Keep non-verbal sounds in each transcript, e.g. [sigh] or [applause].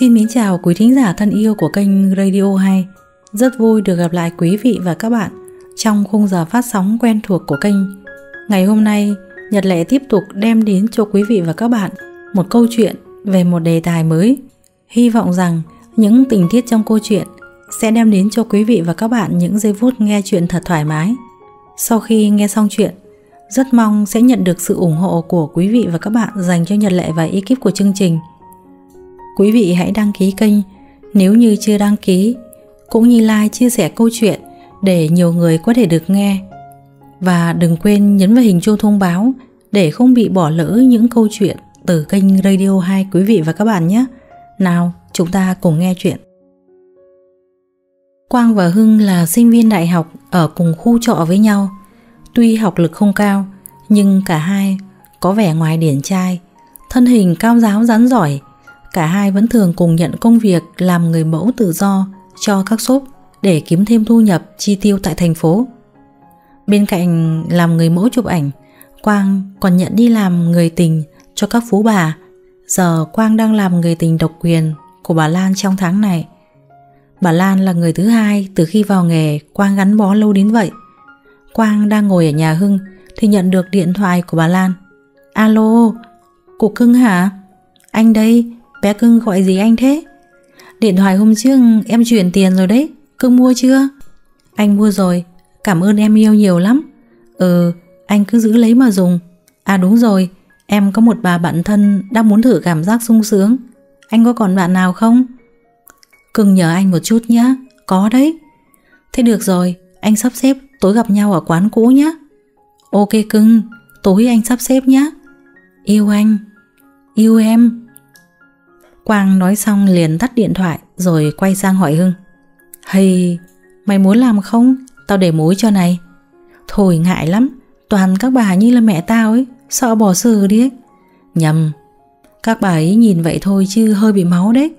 Xin mến chào quý thính giả thân yêu của kênh Radio Hay. Rất vui được gặp lại quý vị và các bạn trong khung giờ phát sóng quen thuộc của kênh. Ngày hôm nay, Nhật Lệ tiếp tục đem đến cho quý vị và các bạn một câu chuyện về một đề tài mới. Hy vọng rằng những tình tiết trong câu chuyện sẽ đem đến cho quý vị và các bạn những giây phút nghe chuyện thật thoải mái. Sau khi nghe xong chuyện, rất mong sẽ nhận được sự ủng hộ của quý vị và các bạn dành cho Nhật Lệ và ekip của chương trình – quý vị hãy đăng ký kênh nếu như chưa đăng ký, cũng như like chia sẻ câu chuyện để nhiều người có thể được nghe. Và đừng quên nhấn vào hình chuông thông báo để không bị bỏ lỡ những câu chuyện từ kênh Radio 2 quý vị và các bạn nhé. Nào, chúng ta cùng nghe chuyện. Quang và Hưng là sinh viên đại học ở cùng khu trọ với nhau. Tuy học lực không cao, nhưng cả hai có vẻ ngoài điển trai, thân hình cao giáo rắn giỏi, Cả hai vẫn thường cùng nhận công việc làm người mẫu tự do cho các shop để kiếm thêm thu nhập chi tiêu tại thành phố. Bên cạnh làm người mẫu chụp ảnh, Quang còn nhận đi làm người tình cho các phú bà. Giờ Quang đang làm người tình độc quyền của bà Lan trong tháng này. Bà Lan là người thứ hai từ khi vào nghề Quang gắn bó lâu đến vậy. Quang đang ngồi ở nhà Hưng thì nhận được điện thoại của bà Lan. Alo, cục Hưng hả? Anh đây, Bé cưng gọi gì anh thế? Điện thoại hôm trước em chuyển tiền rồi đấy, cưng mua chưa? Anh mua rồi, cảm ơn em yêu nhiều lắm. Ừ, anh cứ giữ lấy mà dùng. À đúng rồi, em có một bà bạn thân đang muốn thử cảm giác sung sướng. Anh có còn bạn nào không? Cưng nhờ anh một chút nhé, có đấy. Thế được rồi, anh sắp xếp tối gặp nhau ở quán cũ nhé. Ok cưng, tối anh sắp xếp nhé. Yêu anh, yêu em. Quang nói xong liền tắt điện thoại rồi quay sang hỏi Hưng. Hay, mày muốn làm không? Tao để mối cho này. Thôi ngại lắm, toàn các bà như là mẹ tao ấy, sợ bỏ xử đi ấy. Nhầm, các bà ấy nhìn vậy thôi chứ hơi bị máu đấy.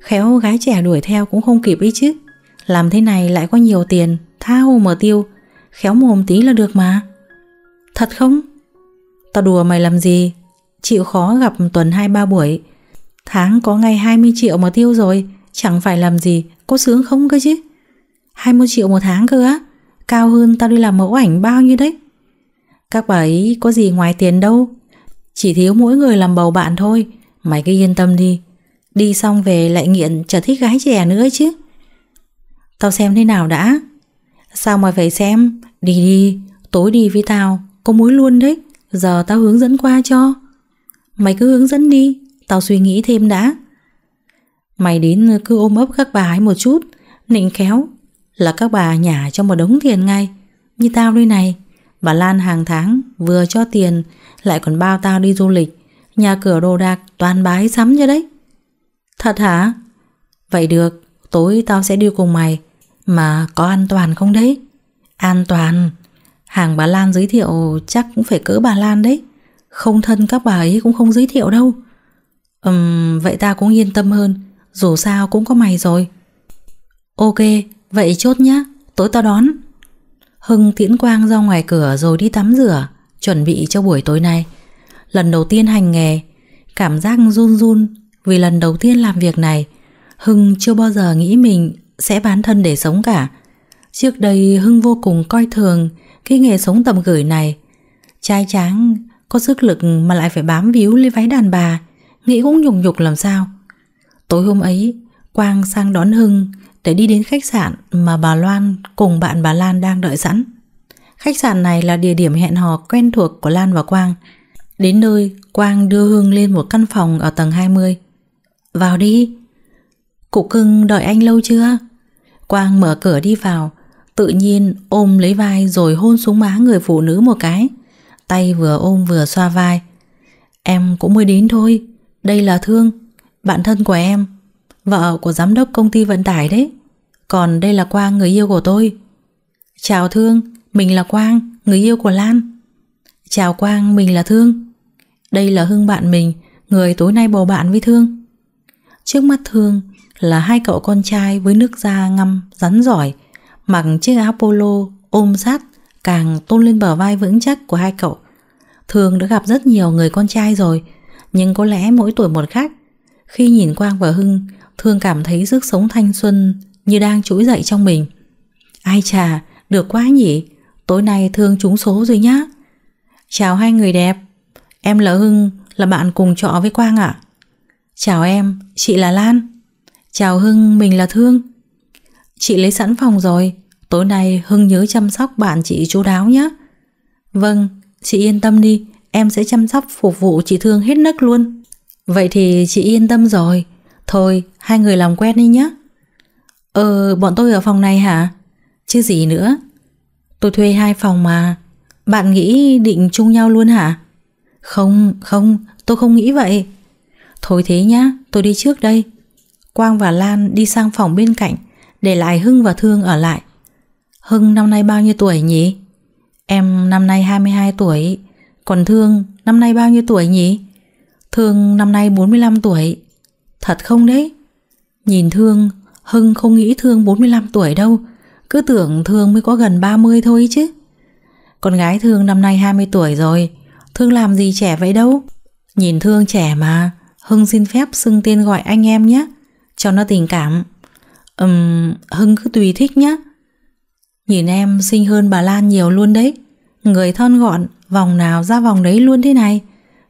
Khéo gái trẻ đuổi theo cũng không kịp ấy chứ. Làm thế này lại có nhiều tiền, tha hồ mở tiêu, khéo mồm tí là được mà. Thật không? Tao đùa mày làm gì? Chịu khó gặp tuần 2-3 buổi, Tháng có ngày 20 triệu mà tiêu rồi Chẳng phải làm gì Có sướng không cơ chứ 20 triệu một tháng cơ á Cao hơn tao đi làm mẫu ảnh bao nhiêu đấy Các bà ấy có gì ngoài tiền đâu Chỉ thiếu mỗi người làm bầu bạn thôi Mày cứ yên tâm đi Đi xong về lại nghiện chả thích gái trẻ nữa chứ Tao xem thế nào đã Sao mà phải xem Đi đi Tối đi với tao Có muối luôn đấy Giờ tao hướng dẫn qua cho Mày cứ hướng dẫn đi Tao suy nghĩ thêm đã Mày đến cứ ôm ấp các bà ấy một chút Nịnh khéo Là các bà nhả cho một đống tiền ngay Như tao đây này Bà Lan hàng tháng vừa cho tiền Lại còn bao tao đi du lịch Nhà cửa đồ đạc toàn bái sắm cho đấy Thật hả Vậy được Tối tao sẽ đi cùng mày Mà có an toàn không đấy An toàn Hàng bà Lan giới thiệu chắc cũng phải cỡ bà Lan đấy Không thân các bà ấy cũng không giới thiệu đâu Ừm, vậy ta cũng yên tâm hơn, dù sao cũng có mày rồi. Ok, vậy chốt nhá, tối tao đón. Hưng tiễn quang ra ngoài cửa rồi đi tắm rửa, chuẩn bị cho buổi tối nay. Lần đầu tiên hành nghề, cảm giác run run vì lần đầu tiên làm việc này. Hưng chưa bao giờ nghĩ mình sẽ bán thân để sống cả. Trước đây Hưng vô cùng coi thường cái nghề sống tầm gửi này. Trai tráng, có sức lực mà lại phải bám víu lấy váy đàn bà Nghĩ cũng nhục nhục làm sao Tối hôm ấy Quang sang đón Hưng Để đi đến khách sạn mà bà Loan Cùng bạn bà Lan đang đợi sẵn Khách sạn này là địa điểm hẹn hò quen thuộc của Lan và Quang Đến nơi Quang đưa Hưng lên một căn phòng ở tầng 20 Vào đi cụ cưng đợi anh lâu chưa? Quang mở cửa đi vào Tự nhiên ôm lấy vai rồi hôn xuống má người phụ nữ một cái Tay vừa ôm vừa xoa vai Em cũng mới đến thôi đây là Thương, bạn thân của em, vợ của giám đốc công ty vận tải đấy. Còn đây là Quang, người yêu của tôi. Chào Thương, mình là Quang, người yêu của Lan. Chào Quang, mình là Thương. Đây là Hưng bạn mình, người tối nay bầu bạn với Thương. Trước mắt Thương là hai cậu con trai với nước da ngâm rắn giỏi, mặc chiếc áo polo ôm sát càng tôn lên bờ vai vững chắc của hai cậu. Thương đã gặp rất nhiều người con trai rồi, nhưng có lẽ mỗi tuổi một khác. Khi nhìn Quang và Hưng, Thương cảm thấy sức sống thanh xuân như đang trỗi dậy trong mình. Ai chà, được quá nhỉ, tối nay Thương trúng số rồi nhá. Chào hai người đẹp, em là Hưng, là bạn cùng trọ với Quang ạ. Chào em, chị là Lan. Chào Hưng, mình là Thương. Chị lấy sẵn phòng rồi, tối nay Hưng nhớ chăm sóc bạn chị chú đáo nhé. Vâng, chị yên tâm đi, em sẽ chăm sóc phục vụ chị Thương hết nấc luôn. Vậy thì chị yên tâm rồi. Thôi, hai người làm quen đi nhé. Ờ, bọn tôi ở phòng này hả? Chứ gì nữa. Tôi thuê hai phòng mà. Bạn nghĩ định chung nhau luôn hả? Không, không, tôi không nghĩ vậy. Thôi thế nhá, tôi đi trước đây. Quang và Lan đi sang phòng bên cạnh, để lại Hưng và Thương ở lại. Hưng năm nay bao nhiêu tuổi nhỉ? Em năm nay 22 tuổi, còn Thương năm nay bao nhiêu tuổi nhỉ? Thương năm nay 45 tuổi. Thật không đấy? Nhìn Thương, Hưng không nghĩ Thương 45 tuổi đâu. Cứ tưởng Thương mới có gần 30 thôi chứ. Con gái Thương năm nay 20 tuổi rồi. Thương làm gì trẻ vậy đâu. Nhìn Thương trẻ mà. Hưng xin phép xưng tên gọi anh em nhé. Cho nó tình cảm. Ừm, um, Hưng cứ tùy thích nhé. Nhìn em xinh hơn bà Lan nhiều luôn đấy. Người thon gọn, vòng nào ra vòng đấy luôn thế này.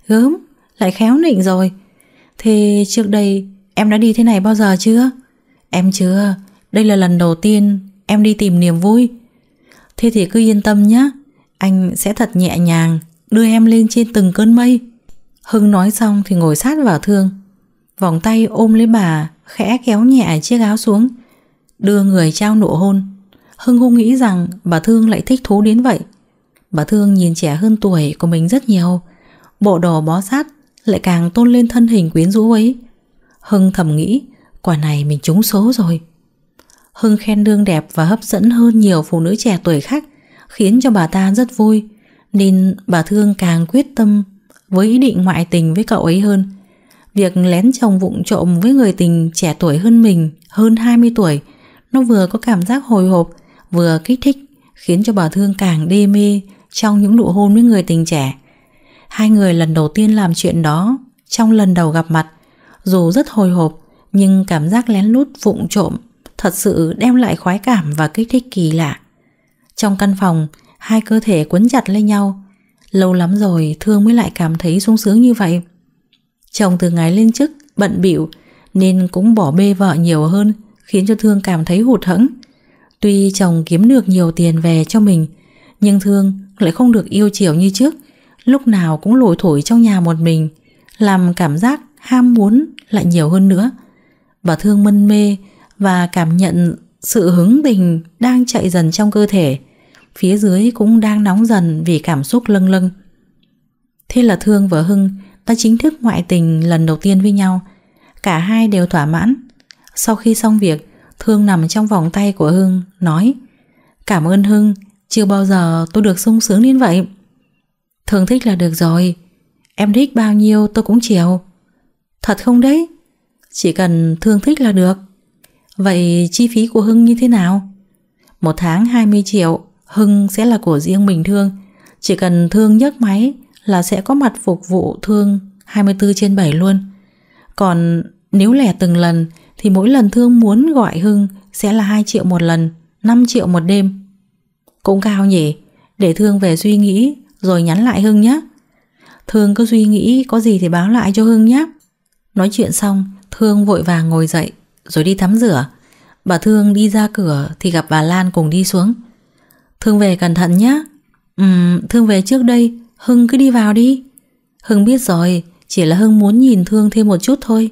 Gớm, lại khéo nịnh rồi. thì trước đây em đã đi thế này bao giờ chưa? Em chưa, đây là lần đầu tiên em đi tìm niềm vui. Thế thì cứ yên tâm nhé, anh sẽ thật nhẹ nhàng đưa em lên trên từng cơn mây. Hưng nói xong thì ngồi sát vào Thương, vòng tay ôm lấy bà, khẽ kéo nhẹ chiếc áo xuống, đưa người trao nụ hôn. Hưng không nghĩ rằng bà Thương lại thích thú đến vậy. Bà Thương nhìn trẻ hơn tuổi của mình rất nhiều Bộ đồ bó sát Lại càng tôn lên thân hình quyến rũ ấy Hưng thầm nghĩ Quả này mình trúng số rồi Hưng khen đương đẹp và hấp dẫn hơn nhiều phụ nữ trẻ tuổi khác Khiến cho bà ta rất vui Nên bà Thương càng quyết tâm Với ý định ngoại tình với cậu ấy hơn Việc lén chồng vụng trộm với người tình trẻ tuổi hơn mình Hơn 20 tuổi Nó vừa có cảm giác hồi hộp Vừa kích thích Khiến cho bà Thương càng đê mê trong những nụ hôn với người tình trẻ. Hai người lần đầu tiên làm chuyện đó, trong lần đầu gặp mặt, dù rất hồi hộp, nhưng cảm giác lén lút vụng trộm thật sự đem lại khoái cảm và kích thích kỳ lạ. Trong căn phòng, hai cơ thể quấn chặt lấy nhau. Lâu lắm rồi Thương mới lại cảm thấy sung sướng như vậy. Chồng từ ngày lên chức, bận bịu nên cũng bỏ bê vợ nhiều hơn khiến cho Thương cảm thấy hụt hẫng. Tuy chồng kiếm được nhiều tiền về cho mình nhưng Thương lại không được yêu chiều như trước Lúc nào cũng lủi thổi trong nhà một mình Làm cảm giác ham muốn lại nhiều hơn nữa Bà Thương mân mê Và cảm nhận sự hứng tình đang chạy dần trong cơ thể Phía dưới cũng đang nóng dần vì cảm xúc lâng lâng Thế là Thương và Hưng đã chính thức ngoại tình lần đầu tiên với nhau Cả hai đều thỏa mãn Sau khi xong việc Thương nằm trong vòng tay của Hưng Nói Cảm ơn Hưng chưa bao giờ tôi được sung sướng đến vậy Thường thích là được rồi Em thích bao nhiêu tôi cũng chiều Thật không đấy Chỉ cần thương thích là được Vậy chi phí của Hưng như thế nào? Một tháng 20 triệu Hưng sẽ là của riêng mình thương Chỉ cần thương nhấc máy Là sẽ có mặt phục vụ thương 24 trên 7 luôn Còn nếu lẻ từng lần Thì mỗi lần thương muốn gọi Hưng Sẽ là 2 triệu một lần 5 triệu một đêm cũng cao nhỉ Để Thương về suy nghĩ Rồi nhắn lại Hưng nhé Thương cứ suy nghĩ có gì thì báo lại cho Hưng nhé Nói chuyện xong Thương vội vàng ngồi dậy Rồi đi tắm rửa Bà Thương đi ra cửa thì gặp bà Lan cùng đi xuống Thương về cẩn thận nhé Ừm Thương về trước đây Hưng cứ đi vào đi Hưng biết rồi Chỉ là Hưng muốn nhìn Thương thêm một chút thôi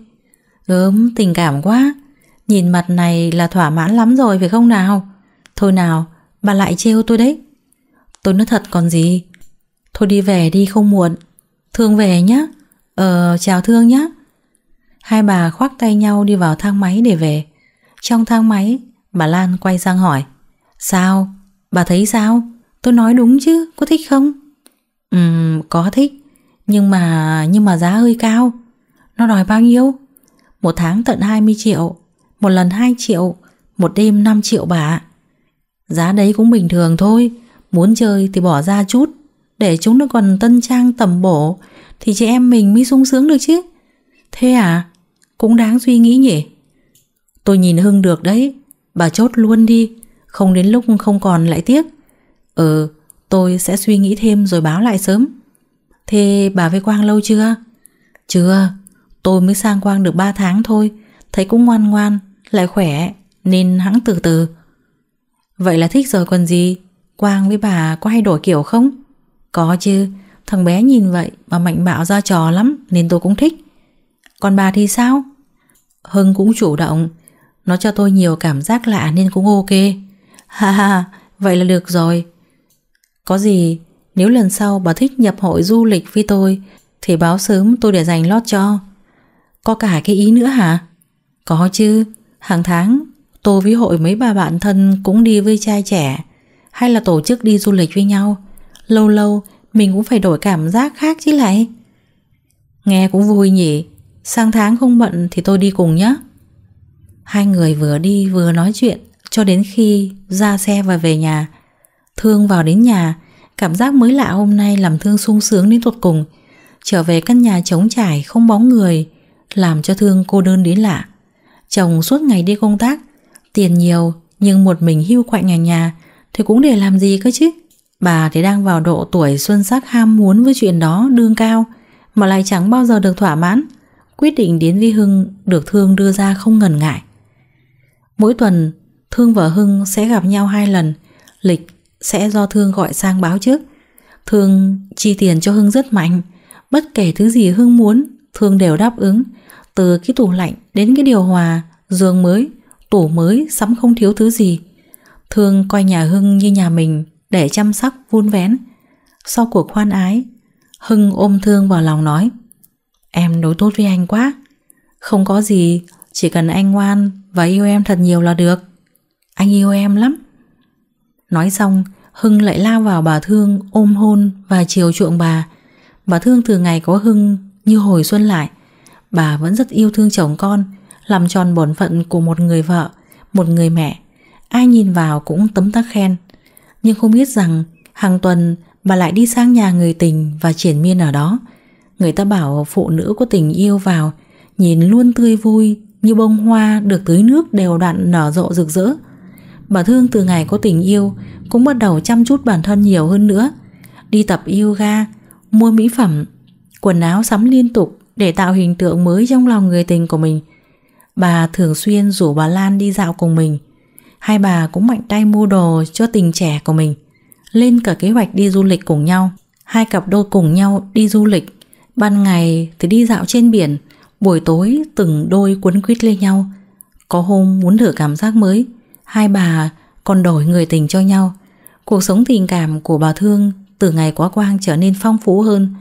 Gớm tình cảm quá Nhìn mặt này là thỏa mãn lắm rồi phải không nào Thôi nào Bà lại trêu tôi đấy Tôi nói thật còn gì Thôi đi về đi không muộn Thương về nhá Ờ chào Thương nhá Hai bà khoác tay nhau đi vào thang máy để về Trong thang máy Bà Lan quay sang hỏi Sao? Bà thấy sao? Tôi nói đúng chứ, có thích không? Ừm, có thích Nhưng mà, nhưng mà giá hơi cao Nó đòi bao nhiêu? Một tháng tận 20 triệu Một lần 2 triệu Một đêm 5 triệu bà Giá đấy cũng bình thường thôi Muốn chơi thì bỏ ra chút Để chúng nó còn tân trang tầm bổ Thì chị em mình mới sung sướng được chứ Thế à Cũng đáng suy nghĩ nhỉ Tôi nhìn Hưng được đấy Bà chốt luôn đi Không đến lúc không còn lại tiếc Ừ tôi sẽ suy nghĩ thêm rồi báo lại sớm Thế bà với Quang lâu chưa? Chưa Tôi mới sang Quang được 3 tháng thôi Thấy cũng ngoan ngoan Lại khỏe Nên hãng từ từ Vậy là thích rồi còn gì Quang với bà có hay đổi kiểu không Có chứ Thằng bé nhìn vậy mà mạnh bạo ra trò lắm Nên tôi cũng thích Còn bà thì sao Hưng cũng chủ động Nó cho tôi nhiều cảm giác lạ nên cũng ok [laughs] Ha ha Vậy là được rồi Có gì Nếu lần sau bà thích nhập hội du lịch với tôi Thì báo sớm tôi để dành lót cho Có cả cái ý nữa hả Có chứ Hàng tháng Tôi với hội mấy bà bạn thân cũng đi với trai trẻ Hay là tổ chức đi du lịch với nhau Lâu lâu mình cũng phải đổi cảm giác khác chứ lại Nghe cũng vui nhỉ Sang tháng không bận thì tôi đi cùng nhé Hai người vừa đi vừa nói chuyện Cho đến khi ra xe và về nhà Thương vào đến nhà Cảm giác mới lạ hôm nay làm Thương sung sướng đến tột cùng Trở về căn nhà trống trải không bóng người Làm cho Thương cô đơn đến lạ Chồng suốt ngày đi công tác Tiền nhiều nhưng một mình hưu quạnh ở nhà thì cũng để làm gì cơ chứ. Bà thì đang vào độ tuổi xuân sắc ham muốn với chuyện đó đương cao mà lại chẳng bao giờ được thỏa mãn. Quyết định đến với Hưng được Thương đưa ra không ngần ngại. Mỗi tuần Thương và Hưng sẽ gặp nhau hai lần Lịch sẽ do Thương gọi sang báo trước Thương chi tiền cho Hưng rất mạnh Bất kể thứ gì Hưng muốn Thương đều đáp ứng Từ cái tủ lạnh đến cái điều hòa giường mới tủ mới sắm không thiếu thứ gì. Thương coi nhà Hưng như nhà mình để chăm sóc vun vén. Sau cuộc khoan ái, Hưng ôm Thương vào lòng nói Em đối tốt với anh quá. Không có gì, chỉ cần anh ngoan và yêu em thật nhiều là được. Anh yêu em lắm. Nói xong, Hưng lại lao vào bà Thương ôm hôn và chiều chuộng bà. Bà Thương từ ngày có Hưng như hồi xuân lại. Bà vẫn rất yêu thương chồng con, làm tròn bổn phận của một người vợ, một người mẹ. Ai nhìn vào cũng tấm tắc khen. Nhưng không biết rằng hàng tuần bà lại đi sang nhà người tình và triển miên ở đó. Người ta bảo phụ nữ có tình yêu vào, nhìn luôn tươi vui như bông hoa được tưới nước đều đặn nở rộ rực rỡ. Bà Thương từ ngày có tình yêu cũng bắt đầu chăm chút bản thân nhiều hơn nữa. Đi tập yoga, mua mỹ phẩm, quần áo sắm liên tục để tạo hình tượng mới trong lòng người tình của mình – Bà thường xuyên rủ bà Lan đi dạo cùng mình. Hai bà cũng mạnh tay mua đồ cho tình trẻ của mình. Lên cả kế hoạch đi du lịch cùng nhau. Hai cặp đôi cùng nhau đi du lịch. Ban ngày thì đi dạo trên biển. Buổi tối từng đôi quấn quýt lên nhau. Có hôm muốn thử cảm giác mới. Hai bà còn đổi người tình cho nhau. Cuộc sống tình cảm của bà Thương từ ngày quá quang trở nên phong phú hơn.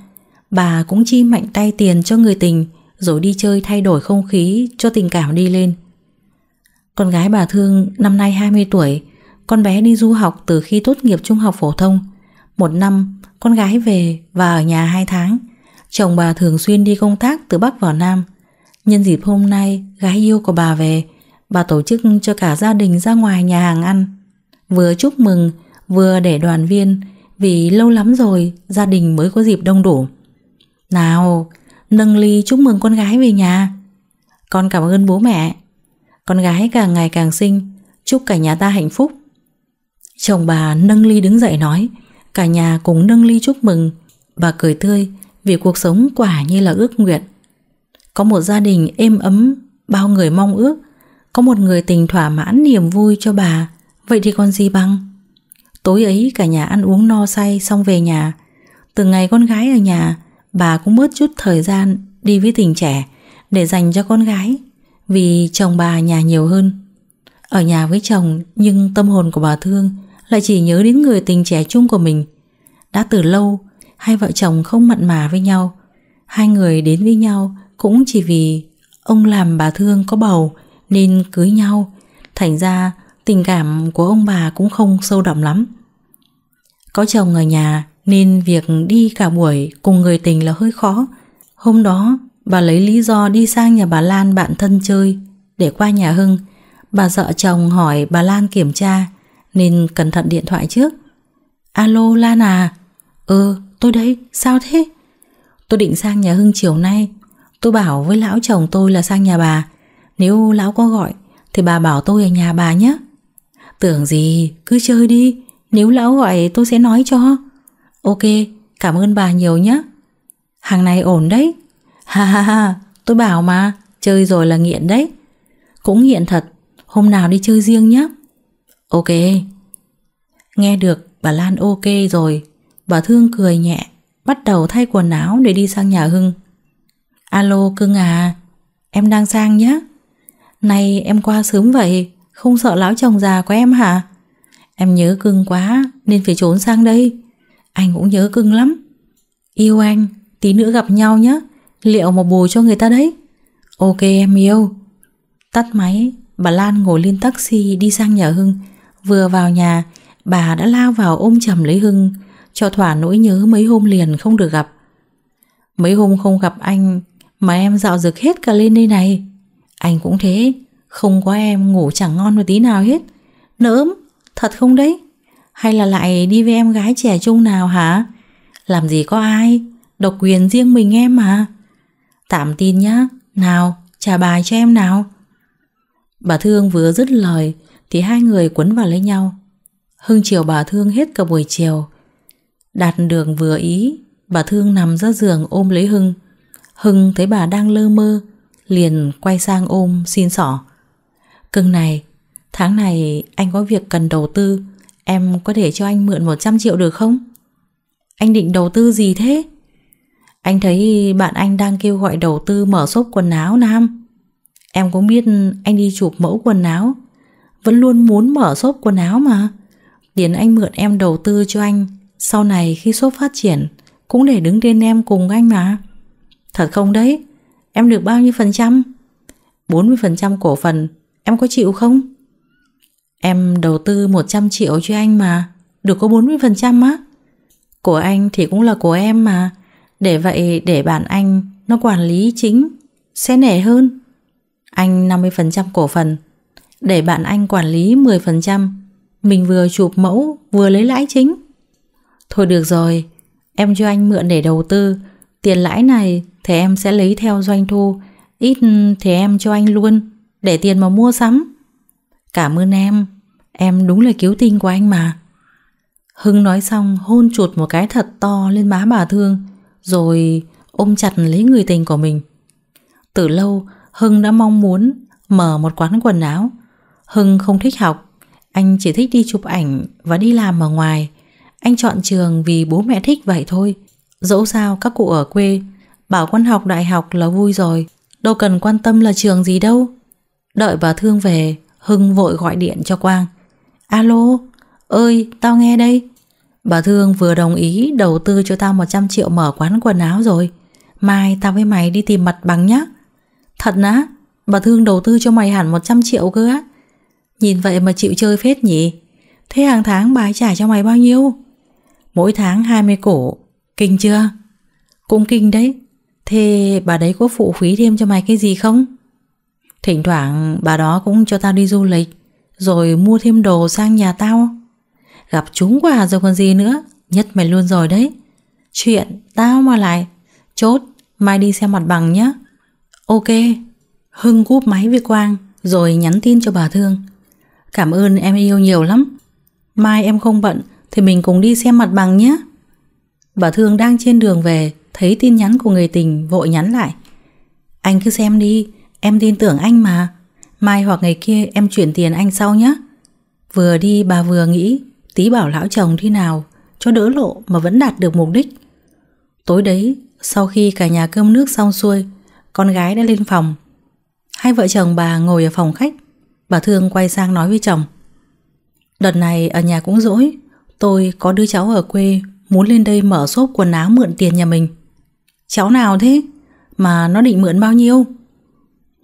Bà cũng chi mạnh tay tiền cho người tình rồi đi chơi thay đổi không khí cho tình cảm đi lên. Con gái bà Thương năm nay 20 tuổi, con bé đi du học từ khi tốt nghiệp trung học phổ thông. Một năm, con gái về và ở nhà 2 tháng. Chồng bà thường xuyên đi công tác từ Bắc vào Nam. Nhân dịp hôm nay, gái yêu của bà về, bà tổ chức cho cả gia đình ra ngoài nhà hàng ăn. Vừa chúc mừng, vừa để đoàn viên, vì lâu lắm rồi gia đình mới có dịp đông đủ. Nào, nâng ly chúc mừng con gái về nhà. Con cảm ơn bố mẹ. Con gái càng ngày càng xinh, chúc cả nhà ta hạnh phúc. Chồng bà nâng ly đứng dậy nói, cả nhà cùng nâng ly chúc mừng. Bà cười tươi vì cuộc sống quả như là ước nguyện. Có một gia đình êm ấm, bao người mong ước, có một người tình thỏa mãn niềm vui cho bà, vậy thì còn gì bằng? Tối ấy cả nhà ăn uống no say xong về nhà. Từ ngày con gái ở nhà, bà cũng bớt chút thời gian đi với tình trẻ để dành cho con gái vì chồng bà nhà nhiều hơn. Ở nhà với chồng nhưng tâm hồn của bà Thương lại chỉ nhớ đến người tình trẻ chung của mình. Đã từ lâu, hai vợ chồng không mặn mà với nhau. Hai người đến với nhau cũng chỉ vì ông làm bà Thương có bầu nên cưới nhau. Thành ra tình cảm của ông bà cũng không sâu đậm lắm. Có chồng ở nhà nên việc đi cả buổi cùng người tình là hơi khó. Hôm đó, bà lấy lý do đi sang nhà bà Lan bạn thân chơi để qua nhà Hưng. Bà sợ chồng hỏi bà Lan kiểm tra nên cẩn thận điện thoại trước. Alo Lan à? Ừ, tôi đây, sao thế? Tôi định sang nhà Hưng chiều nay. Tôi bảo với lão chồng tôi là sang nhà bà. Nếu lão có gọi thì bà bảo tôi ở nhà bà nhé. Tưởng gì, cứ chơi đi. Nếu lão gọi tôi sẽ nói cho. Ok, cảm ơn bà nhiều nhé. Hàng này ổn đấy. Ha ha ha, tôi bảo mà, chơi rồi là nghiện đấy. Cũng nghiện thật, hôm nào đi chơi riêng nhé. Ok. Nghe được bà Lan ok rồi, bà Thương cười nhẹ, bắt đầu thay quần áo để đi sang nhà Hưng. Alo cưng à, em đang sang nhé. Này em qua sớm vậy, không sợ lão chồng già của em hả? Em nhớ cưng quá nên phải trốn sang đây. Anh cũng nhớ cưng lắm Yêu anh, tí nữa gặp nhau nhé Liệu một bù cho người ta đấy Ok em yêu Tắt máy, bà Lan ngồi lên taxi đi sang nhà Hưng Vừa vào nhà, bà đã lao vào ôm chầm lấy Hưng Cho thỏa nỗi nhớ mấy hôm liền không được gặp Mấy hôm không gặp anh Mà em dạo dực hết cả lên đây này Anh cũng thế Không có em ngủ chẳng ngon một tí nào hết Nỡm, thật không đấy hay là lại đi với em gái trẻ chung nào hả? Làm gì có ai? Độc quyền riêng mình em mà. Tạm tin nhá. Nào, trả bài cho em nào. Bà Thương vừa dứt lời thì hai người quấn vào lấy nhau. Hưng chiều bà Thương hết cả buổi chiều. Đạt đường vừa ý, bà Thương nằm ra giường ôm lấy Hưng. Hưng thấy bà đang lơ mơ, liền quay sang ôm xin sỏ. Cưng này, tháng này anh có việc cần đầu tư, Em có thể cho anh mượn 100 triệu được không? Anh định đầu tư gì thế? Anh thấy bạn anh đang kêu gọi đầu tư mở shop quần áo Nam. Em cũng biết anh đi chụp mẫu quần áo. Vẫn luôn muốn mở shop quần áo mà. Tiền anh mượn em đầu tư cho anh. Sau này khi shop phát triển, cũng để đứng tên em cùng anh mà. Thật không đấy? Em được bao nhiêu phần trăm? 40% cổ phần, em có chịu không? Em đầu tư 100 triệu cho anh mà Được có 40% á Của anh thì cũng là của em mà Để vậy để bạn anh Nó quản lý chính Sẽ nể hơn Anh 50% cổ phần Để bạn anh quản lý 10% Mình vừa chụp mẫu vừa lấy lãi chính Thôi được rồi Em cho anh mượn để đầu tư Tiền lãi này thì em sẽ lấy theo doanh thu Ít thì em cho anh luôn Để tiền mà mua sắm Cảm ơn em, em đúng là cứu tinh của anh mà. Hưng nói xong hôn chuột một cái thật to lên má bà Thương, rồi ôm chặt lấy người tình của mình. Từ lâu, Hưng đã mong muốn mở một quán quần áo. Hưng không thích học, anh chỉ thích đi chụp ảnh và đi làm ở ngoài. Anh chọn trường vì bố mẹ thích vậy thôi. Dẫu sao các cụ ở quê bảo con học đại học là vui rồi, đâu cần quan tâm là trường gì đâu. Đợi bà Thương về, Hưng vội gọi điện cho Quang. Alo, ơi, tao nghe đây. Bà Thương vừa đồng ý đầu tư cho tao 100 triệu mở quán quần áo rồi. Mai tao với mày đi tìm mặt bằng nhá. Thật á, bà Thương đầu tư cho mày hẳn 100 triệu cơ á. Nhìn vậy mà chịu chơi phết nhỉ? Thế hàng tháng bà ấy trả cho mày bao nhiêu? Mỗi tháng 20 cổ. Kinh chưa? Cũng kinh đấy. Thế bà đấy có phụ phí thêm cho mày cái gì không? Thỉnh thoảng bà đó cũng cho tao đi du lịch Rồi mua thêm đồ sang nhà tao Gặp chúng quà rồi còn gì nữa Nhất mày luôn rồi đấy Chuyện tao mà lại Chốt mai đi xem mặt bằng nhé Ok Hưng cúp máy với Quang Rồi nhắn tin cho bà Thương Cảm ơn em yêu nhiều lắm Mai em không bận Thì mình cùng đi xem mặt bằng nhé Bà Thương đang trên đường về Thấy tin nhắn của người tình vội nhắn lại Anh cứ xem đi Em tin tưởng anh mà Mai hoặc ngày kia em chuyển tiền anh sau nhé Vừa đi bà vừa nghĩ Tí bảo lão chồng thế nào Cho đỡ lộ mà vẫn đạt được mục đích Tối đấy Sau khi cả nhà cơm nước xong xuôi Con gái đã lên phòng Hai vợ chồng bà ngồi ở phòng khách Bà Thương quay sang nói với chồng Đợt này ở nhà cũng dỗi Tôi có đứa cháu ở quê Muốn lên đây mở xốp quần áo mượn tiền nhà mình Cháu nào thế? Mà nó định mượn bao nhiêu?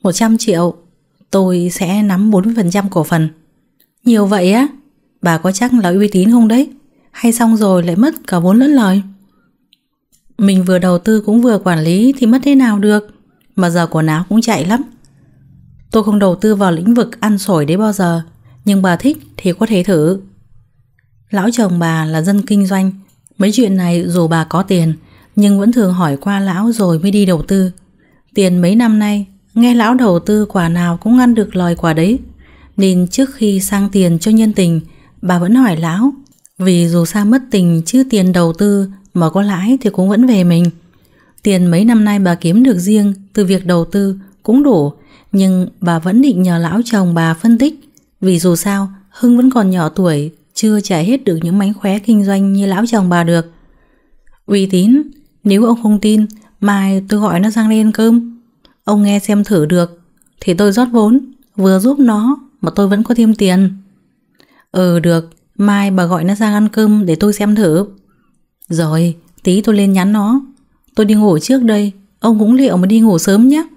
100 triệu Tôi sẽ nắm 40% cổ phần Nhiều vậy á Bà có chắc là uy tín không đấy Hay xong rồi lại mất cả vốn lẫn lời Mình vừa đầu tư cũng vừa quản lý Thì mất thế nào được Mà giờ quần áo cũng chạy lắm Tôi không đầu tư vào lĩnh vực ăn sổi đấy bao giờ Nhưng bà thích thì có thể thử Lão chồng bà là dân kinh doanh Mấy chuyện này dù bà có tiền Nhưng vẫn thường hỏi qua lão rồi mới đi đầu tư Tiền mấy năm nay Nghe lão đầu tư quả nào cũng ăn được lời quả đấy Nên trước khi sang tiền cho nhân tình Bà vẫn hỏi lão Vì dù sao mất tình chứ tiền đầu tư Mà có lãi thì cũng vẫn về mình Tiền mấy năm nay bà kiếm được riêng Từ việc đầu tư cũng đủ Nhưng bà vẫn định nhờ lão chồng bà phân tích Vì dù sao Hưng vẫn còn nhỏ tuổi Chưa trải hết được những mánh khóe kinh doanh như lão chồng bà được Uy tín Nếu ông không tin Mai tôi gọi nó sang lên cơm Ông nghe xem thử được Thì tôi rót vốn Vừa giúp nó mà tôi vẫn có thêm tiền Ừ được Mai bà gọi nó ra ăn cơm để tôi xem thử Rồi Tí tôi lên nhắn nó Tôi đi ngủ trước đây Ông cũng liệu mà đi ngủ sớm nhé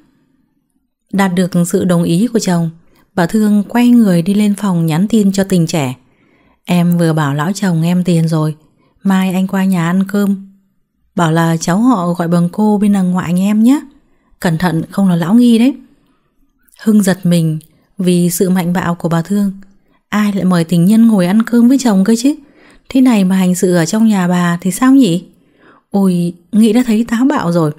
Đạt được sự đồng ý của chồng Bà Thương quay người đi lên phòng nhắn tin cho tình trẻ Em vừa bảo lão chồng em tiền rồi Mai anh qua nhà ăn cơm Bảo là cháu họ gọi bằng cô bên đằng ngoại anh em nhé Cẩn thận không là lão nghi đấy Hưng giật mình Vì sự mạnh bạo của bà Thương Ai lại mời tình nhân ngồi ăn cơm với chồng cơ chứ Thế này mà hành sự ở trong nhà bà Thì sao nhỉ Ôi nghĩ đã thấy táo bạo rồi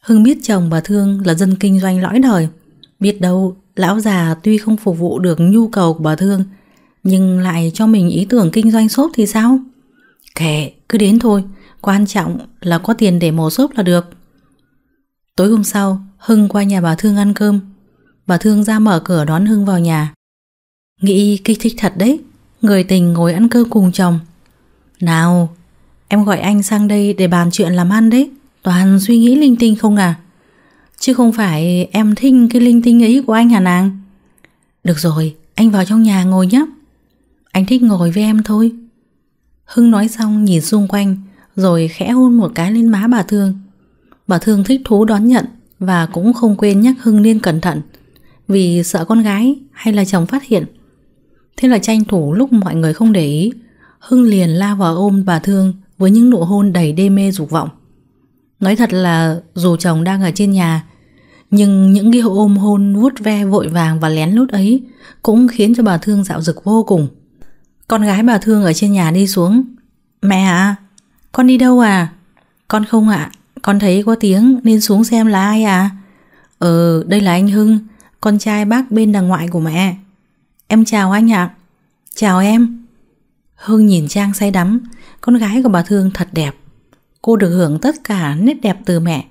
Hưng biết chồng bà Thương là dân kinh doanh lõi đời Biết đâu lão già tuy không phục vụ được nhu cầu của bà Thương Nhưng lại cho mình ý tưởng kinh doanh shop thì sao Kệ cứ đến thôi Quan trọng là có tiền để mổ shop là được Tối hôm sau, Hưng qua nhà bà Thương ăn cơm. Bà Thương ra mở cửa đón Hưng vào nhà. Nghĩ kích thích thật đấy, người tình ngồi ăn cơm cùng chồng. Nào, em gọi anh sang đây để bàn chuyện làm ăn đấy, toàn suy nghĩ linh tinh không à? Chứ không phải em thích cái linh tinh ấy của anh hả nàng? Được rồi, anh vào trong nhà ngồi nhé. Anh thích ngồi với em thôi. Hưng nói xong nhìn xung quanh, rồi khẽ hôn một cái lên má bà Thương. Bà Thương thích thú đón nhận và cũng không quên nhắc Hưng nên cẩn thận vì sợ con gái hay là chồng phát hiện. Thế là tranh thủ lúc mọi người không để ý, Hưng liền la vào ôm bà Thương với những nụ hôn đầy đê mê dục vọng. Nói thật là dù chồng đang ở trên nhà, nhưng những cái ôm hôn vuốt ve vội vàng và lén lút ấy cũng khiến cho bà Thương dạo dực vô cùng. Con gái bà Thương ở trên nhà đi xuống. Mẹ à, con đi đâu à? Con không ạ, à? Con thấy có tiếng nên xuống xem là ai à? Ừ, đây là anh Hưng, con trai bác bên đằng ngoại của mẹ. Em chào anh ạ. Chào em. Hưng nhìn Trang say đắm, con gái của bà Thương thật đẹp. Cô được hưởng tất cả nét đẹp từ mẹ.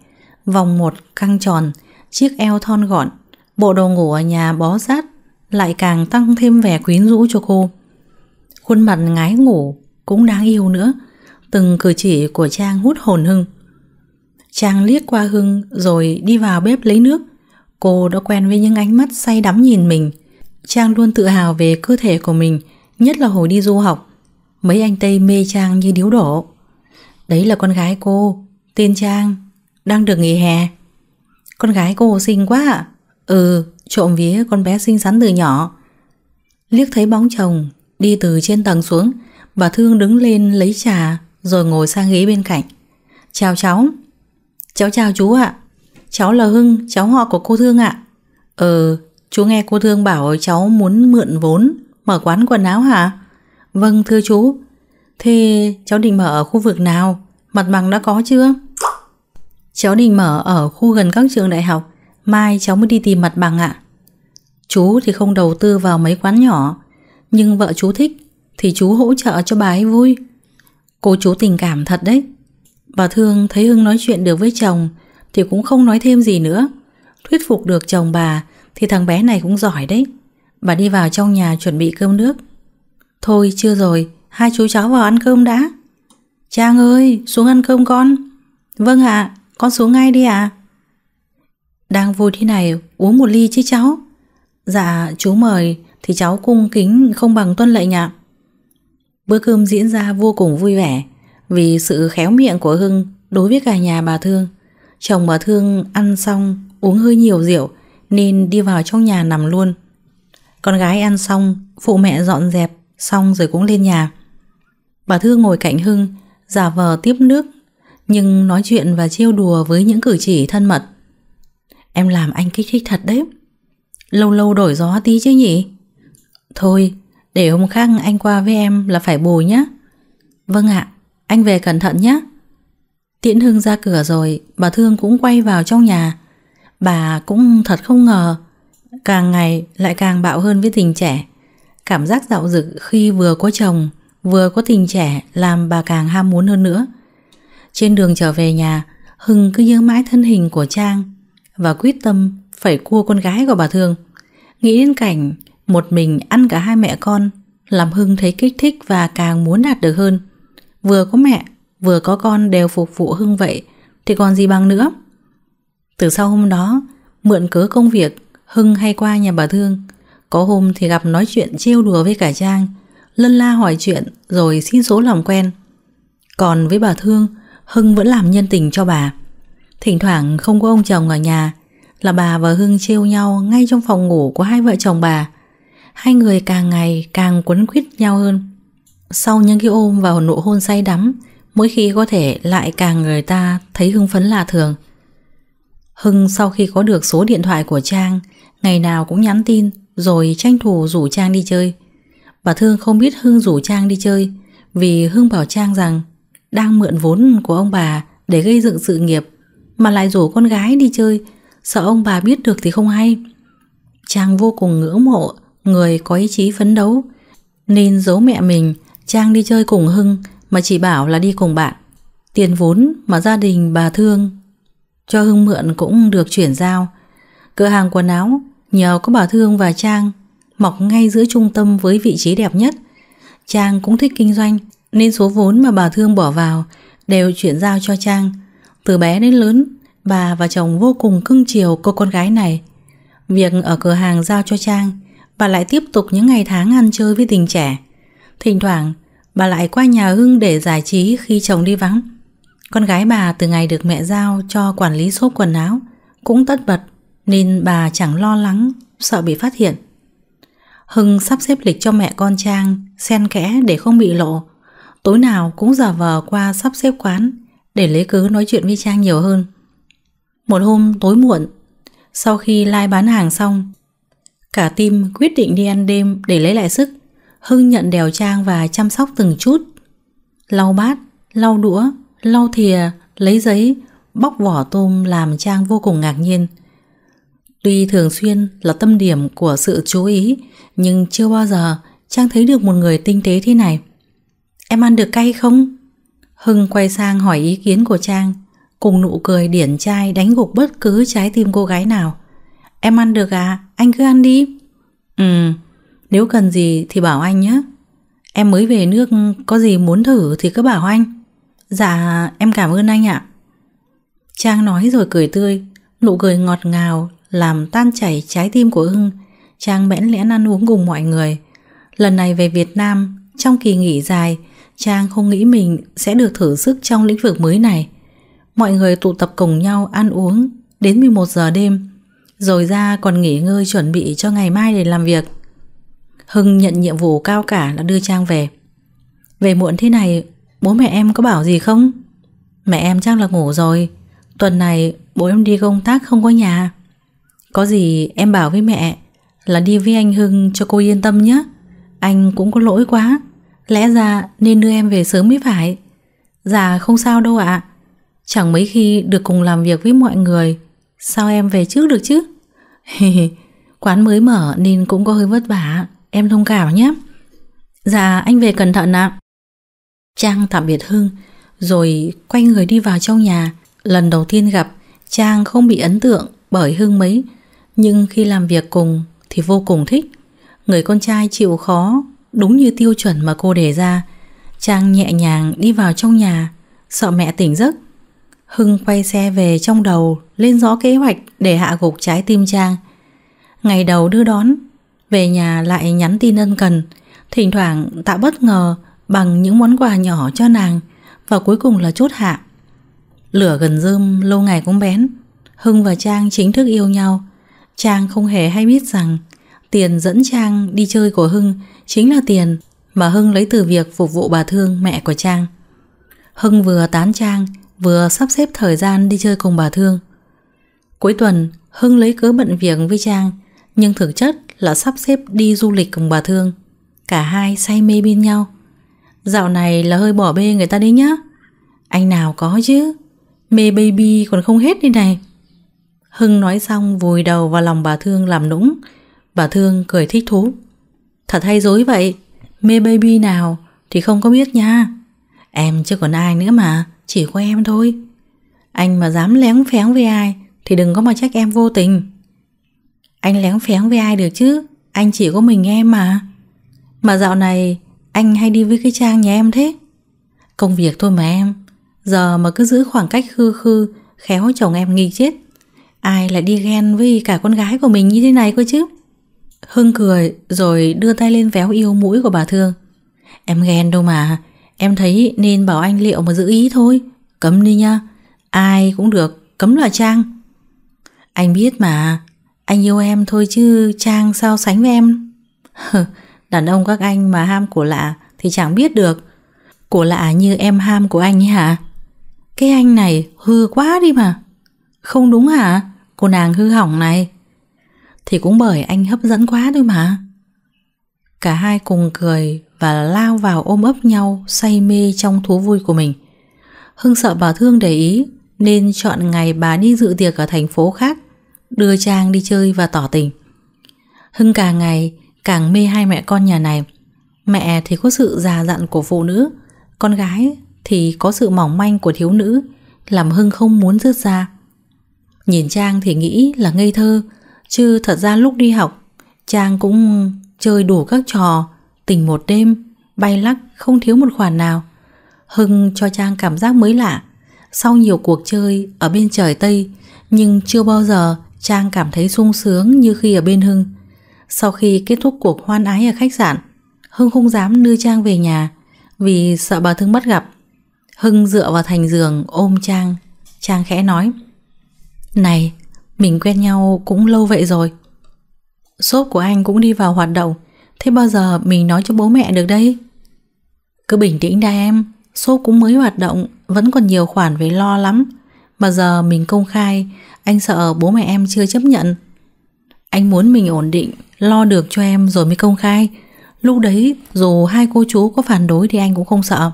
Vòng một căng tròn, chiếc eo thon gọn, bộ đồ ngủ ở nhà bó sát lại càng tăng thêm vẻ quyến rũ cho cô. Khuôn mặt ngái ngủ cũng đáng yêu nữa, từng cử chỉ của Trang hút hồn Hưng. Trang liếc qua Hưng rồi đi vào bếp lấy nước. Cô đã quen với những ánh mắt say đắm nhìn mình. Trang luôn tự hào về cơ thể của mình, nhất là hồi đi du học. Mấy anh Tây mê Trang như điếu đổ. Đấy là con gái cô, tên Trang, đang được nghỉ hè. Con gái cô xinh quá ạ. Ừ, trộm vía con bé xinh xắn từ nhỏ. Liếc thấy bóng chồng đi từ trên tầng xuống, bà Thương đứng lên lấy trà rồi ngồi sang ghế bên cạnh. Chào cháu, Cháu chào chú ạ. Cháu là Hưng, cháu họ của cô Thương ạ. Ờ, chú nghe cô Thương bảo cháu muốn mượn vốn, mở quán quần áo hả? Vâng, thưa chú. Thế cháu định mở ở khu vực nào? Mặt bằng đã có chưa? Cháu định mở ở khu gần các trường đại học. Mai cháu mới đi tìm mặt bằng ạ. Chú thì không đầu tư vào mấy quán nhỏ, nhưng vợ chú thích thì chú hỗ trợ cho bà ấy vui. Cô chú tình cảm thật đấy. Bà Thương thấy Hưng nói chuyện được với chồng thì cũng không nói thêm gì nữa. Thuyết phục được chồng bà thì thằng bé này cũng giỏi đấy. Bà đi vào trong nhà chuẩn bị cơm nước. Thôi chưa rồi, hai chú cháu vào ăn cơm đã. Trang ơi, xuống ăn cơm con. Vâng ạ, con xuống ngay đi ạ. Đang vui thế này, uống một ly chứ cháu. Dạ, chú mời, thì cháu cung kính không bằng tuân lệnh ạ. Bữa cơm diễn ra vô cùng vui vẻ. Vì sự khéo miệng của Hưng đối với cả nhà bà Thương, chồng bà Thương ăn xong uống hơi nhiều rượu nên đi vào trong nhà nằm luôn. Con gái ăn xong, phụ mẹ dọn dẹp xong rồi cũng lên nhà. Bà Thương ngồi cạnh Hưng, giả vờ tiếp nước nhưng nói chuyện và trêu đùa với những cử chỉ thân mật. Em làm anh kích thích thật đấy. Lâu lâu đổi gió tí chứ nhỉ? Thôi, để hôm khác anh qua với em là phải bù nhá. Vâng ạ. Anh về cẩn thận nhé. Tiễn Hưng ra cửa rồi, bà Thương cũng quay vào trong nhà. Bà cũng thật không ngờ, càng ngày lại càng bạo hơn với tình trẻ. Cảm giác dạo dực khi vừa có chồng, vừa có tình trẻ làm bà càng ham muốn hơn nữa. Trên đường trở về nhà, Hưng cứ nhớ mãi thân hình của Trang và quyết tâm phải cua con gái của bà Thương. Nghĩ đến cảnh một mình ăn cả hai mẹ con làm Hưng thấy kích thích và càng muốn đạt được hơn. Vừa có mẹ, vừa có con đều phục vụ Hưng vậy Thì còn gì bằng nữa Từ sau hôm đó Mượn cớ công việc Hưng hay qua nhà bà Thương Có hôm thì gặp nói chuyện trêu đùa với cả Trang Lân la hỏi chuyện Rồi xin số lòng quen Còn với bà Thương Hưng vẫn làm nhân tình cho bà Thỉnh thoảng không có ông chồng ở nhà Là bà và Hưng trêu nhau Ngay trong phòng ngủ của hai vợ chồng bà Hai người càng ngày càng quấn quýt nhau hơn sau những cái ôm và nụ hôn say đắm Mỗi khi có thể lại càng người ta thấy hưng phấn là thường Hưng sau khi có được số điện thoại của Trang Ngày nào cũng nhắn tin Rồi tranh thủ rủ Trang đi chơi Bà Thương không biết Hưng rủ Trang đi chơi Vì Hưng bảo Trang rằng Đang mượn vốn của ông bà Để gây dựng sự nghiệp Mà lại rủ con gái đi chơi Sợ ông bà biết được thì không hay Trang vô cùng ngưỡng mộ Người có ý chí phấn đấu Nên giấu mẹ mình Trang đi chơi cùng Hưng mà chỉ bảo là đi cùng bạn. Tiền vốn mà gia đình bà Thương cho Hưng mượn cũng được chuyển giao. Cửa hàng quần áo nhờ có bà Thương và Trang mọc ngay giữa trung tâm với vị trí đẹp nhất. Trang cũng thích kinh doanh nên số vốn mà bà Thương bỏ vào đều chuyển giao cho Trang. Từ bé đến lớn, bà và chồng vô cùng cưng chiều cô con gái này. Việc ở cửa hàng giao cho Trang, bà lại tiếp tục những ngày tháng ăn chơi với tình trẻ. Thỉnh thoảng, bà lại qua nhà Hưng để giải trí khi chồng đi vắng. Con gái bà từ ngày được mẹ giao cho quản lý xốp quần áo cũng tất bật nên bà chẳng lo lắng, sợ bị phát hiện. Hưng sắp xếp lịch cho mẹ con Trang xen kẽ để không bị lộ. Tối nào cũng giả vờ qua sắp xếp quán để lấy cớ nói chuyện với Trang nhiều hơn. Một hôm tối muộn, sau khi lai like bán hàng xong, cả team quyết định đi ăn đêm để lấy lại sức. Hưng nhận đèo trang và chăm sóc từng chút. Lau bát, lau đũa, lau thìa, lấy giấy, bóc vỏ tôm làm Trang vô cùng ngạc nhiên. Tuy thường xuyên là tâm điểm của sự chú ý, nhưng chưa bao giờ Trang thấy được một người tinh tế thế này. Em ăn được cay không? Hưng quay sang hỏi ý kiến của Trang, cùng nụ cười điển trai đánh gục bất cứ trái tim cô gái nào. Em ăn được à? Anh cứ ăn đi. Ừm. Nếu cần gì thì bảo anh nhé. Em mới về nước có gì muốn thử thì cứ bảo anh. Dạ, em cảm ơn anh ạ. Trang nói rồi cười tươi, nụ cười ngọt ngào làm tan chảy trái tim của Hưng. Trang bẽn lẽn ăn uống cùng mọi người. Lần này về Việt Nam, trong kỳ nghỉ dài, Trang không nghĩ mình sẽ được thử sức trong lĩnh vực mới này. Mọi người tụ tập cùng nhau ăn uống đến 11 giờ đêm, rồi ra còn nghỉ ngơi chuẩn bị cho ngày mai để làm việc. Hưng nhận nhiệm vụ cao cả là đưa Trang về Về muộn thế này Bố mẹ em có bảo gì không Mẹ em chắc là ngủ rồi Tuần này bố em đi công tác không có nhà Có gì em bảo với mẹ Là đi với anh Hưng cho cô yên tâm nhé Anh cũng có lỗi quá Lẽ ra nên đưa em về sớm mới phải Dạ không sao đâu ạ Chẳng mấy khi được cùng làm việc với mọi người Sao em về trước được chứ [laughs] Quán mới mở nên cũng có hơi vất vả em thông cảm nhé. Dạ, anh về cẩn thận ạ. Trang tạm biệt Hưng, rồi quay người đi vào trong nhà. Lần đầu tiên gặp, Trang không bị ấn tượng bởi Hưng mấy, nhưng khi làm việc cùng thì vô cùng thích. Người con trai chịu khó, đúng như tiêu chuẩn mà cô đề ra. Trang nhẹ nhàng đi vào trong nhà, sợ mẹ tỉnh giấc. Hưng quay xe về trong đầu, lên rõ kế hoạch để hạ gục trái tim Trang. Ngày đầu đưa đón, về nhà lại nhắn tin ân cần Thỉnh thoảng tạo bất ngờ Bằng những món quà nhỏ cho nàng Và cuối cùng là chốt hạ Lửa gần dơm lâu ngày cũng bén Hưng và Trang chính thức yêu nhau Trang không hề hay biết rằng Tiền dẫn Trang đi chơi của Hưng Chính là tiền mà Hưng lấy từ việc phục vụ bà Thương mẹ của Trang Hưng vừa tán Trang Vừa sắp xếp thời gian đi chơi cùng bà Thương Cuối tuần Hưng lấy cớ bận việc với Trang Nhưng thực chất là sắp xếp đi du lịch cùng bà Thương. Cả hai say mê bên nhau. Dạo này là hơi bỏ bê người ta đấy nhá. Anh nào có chứ. Mê baby còn không hết đi này. Hưng nói xong vùi đầu vào lòng bà Thương làm nũng. Bà Thương cười thích thú. Thật hay dối vậy. Mê baby nào thì không có biết nha. Em chưa còn ai nữa mà. Chỉ có em thôi. Anh mà dám lén phén với ai thì đừng có mà trách em vô tình. Anh lén phén với ai được chứ Anh chỉ có mình em mà Mà dạo này anh hay đi với cái trang nhà em thế Công việc thôi mà em Giờ mà cứ giữ khoảng cách khư khư Khéo chồng em nghi chết Ai lại đi ghen với cả con gái của mình như thế này cơ chứ Hưng cười rồi đưa tay lên véo yêu mũi của bà Thương Em ghen đâu mà Em thấy nên bảo anh liệu mà giữ ý thôi Cấm đi nha Ai cũng được Cấm là Trang Anh biết mà anh yêu em thôi chứ Trang sao sánh với em Đàn ông các anh mà ham của lạ Thì chẳng biết được Của lạ như em ham của anh ấy hả Cái anh này hư quá đi mà Không đúng hả Cô nàng hư hỏng này Thì cũng bởi anh hấp dẫn quá thôi mà Cả hai cùng cười và lao vào ôm ấp nhau say mê trong thú vui của mình. Hưng sợ bà Thương để ý nên chọn ngày bà đi dự tiệc ở thành phố khác đưa Trang đi chơi và tỏ tình. Hưng càng ngày càng mê hai mẹ con nhà này. Mẹ thì có sự già dặn của phụ nữ, con gái thì có sự mỏng manh của thiếu nữ, làm Hưng không muốn rớt ra. Nhìn Trang thì nghĩ là ngây thơ, chứ thật ra lúc đi học, Trang cũng chơi đủ các trò, tình một đêm, bay lắc không thiếu một khoản nào. Hưng cho Trang cảm giác mới lạ. Sau nhiều cuộc chơi ở bên trời Tây, nhưng chưa bao giờ Trang cảm thấy sung sướng như khi ở bên Hưng. Sau khi kết thúc cuộc hoan ái ở khách sạn, Hưng không dám đưa Trang về nhà vì sợ bà Thương bắt gặp. Hưng dựa vào thành giường ôm Trang. Trang khẽ nói Này, mình quen nhau cũng lâu vậy rồi. Shop của anh cũng đi vào hoạt động. Thế bao giờ mình nói cho bố mẹ được đây? Cứ bình tĩnh đã em, shop cũng mới hoạt động, vẫn còn nhiều khoản phải lo lắm. Mà giờ mình công khai anh sợ bố mẹ em chưa chấp nhận Anh muốn mình ổn định Lo được cho em rồi mới công khai Lúc đấy dù hai cô chú có phản đối Thì anh cũng không sợ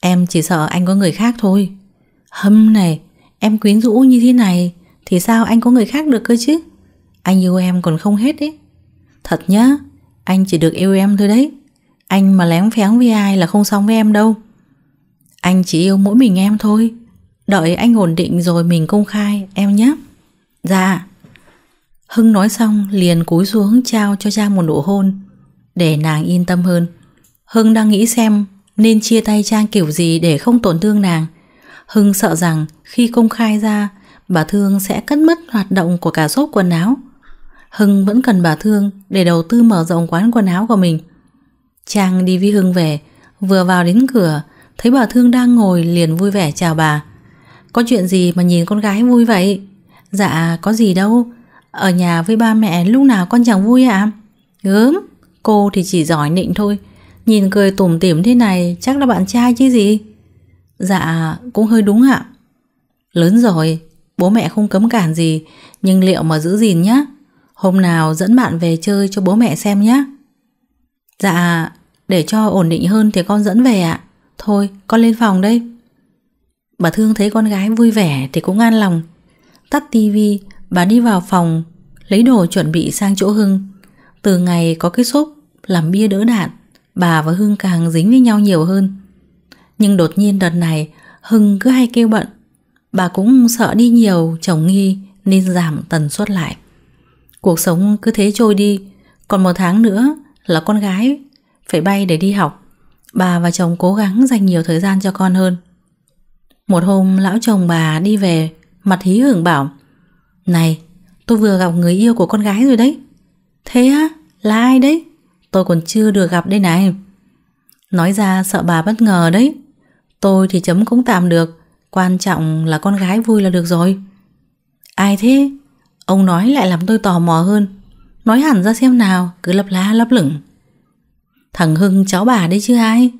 Em chỉ sợ anh có người khác thôi Hâm này Em quyến rũ như thế này Thì sao anh có người khác được cơ chứ Anh yêu em còn không hết đấy Thật nhá Anh chỉ được yêu em thôi đấy Anh mà lén phén với ai là không xong với em đâu Anh chỉ yêu mỗi mình em thôi Đợi anh ổn định rồi mình công khai Em nhé Dạ Hưng nói xong liền cúi xuống trao cho Trang một nụ hôn Để nàng yên tâm hơn Hưng đang nghĩ xem Nên chia tay Trang kiểu gì để không tổn thương nàng Hưng sợ rằng Khi công khai ra Bà Thương sẽ cất mất hoạt động của cả shop quần áo Hưng vẫn cần bà Thương Để đầu tư mở rộng quán quần áo của mình Trang đi với Hưng về Vừa vào đến cửa Thấy bà Thương đang ngồi liền vui vẻ chào bà có chuyện gì mà nhìn con gái vui vậy? Dạ có gì đâu Ở nhà với ba mẹ lúc nào con chẳng vui ạ à? Gớm Cô thì chỉ giỏi nịnh thôi Nhìn cười tủm tỉm thế này chắc là bạn trai chứ gì Dạ cũng hơi đúng ạ Lớn rồi Bố mẹ không cấm cản gì Nhưng liệu mà giữ gìn nhá Hôm nào dẫn bạn về chơi cho bố mẹ xem nhé Dạ Để cho ổn định hơn thì con dẫn về ạ Thôi con lên phòng đây Bà Thương thấy con gái vui vẻ thì cũng an lòng Tắt tivi Bà đi vào phòng Lấy đồ chuẩn bị sang chỗ Hưng Từ ngày có cái xốp làm bia đỡ đạn Bà và Hưng càng dính với nhau nhiều hơn Nhưng đột nhiên đợt này Hưng cứ hay kêu bận Bà cũng sợ đi nhiều chồng nghi Nên giảm tần suất lại Cuộc sống cứ thế trôi đi Còn một tháng nữa là con gái Phải bay để đi học Bà và chồng cố gắng dành nhiều thời gian cho con hơn một hôm lão chồng bà đi về Mặt hí hưởng bảo Này tôi vừa gặp người yêu của con gái rồi đấy Thế á Là ai đấy Tôi còn chưa được gặp đây này Nói ra sợ bà bất ngờ đấy Tôi thì chấm cũng tạm được Quan trọng là con gái vui là được rồi Ai thế Ông nói lại làm tôi tò mò hơn Nói hẳn ra xem nào Cứ lấp lá lấp lửng Thằng Hưng cháu bà đấy chứ ai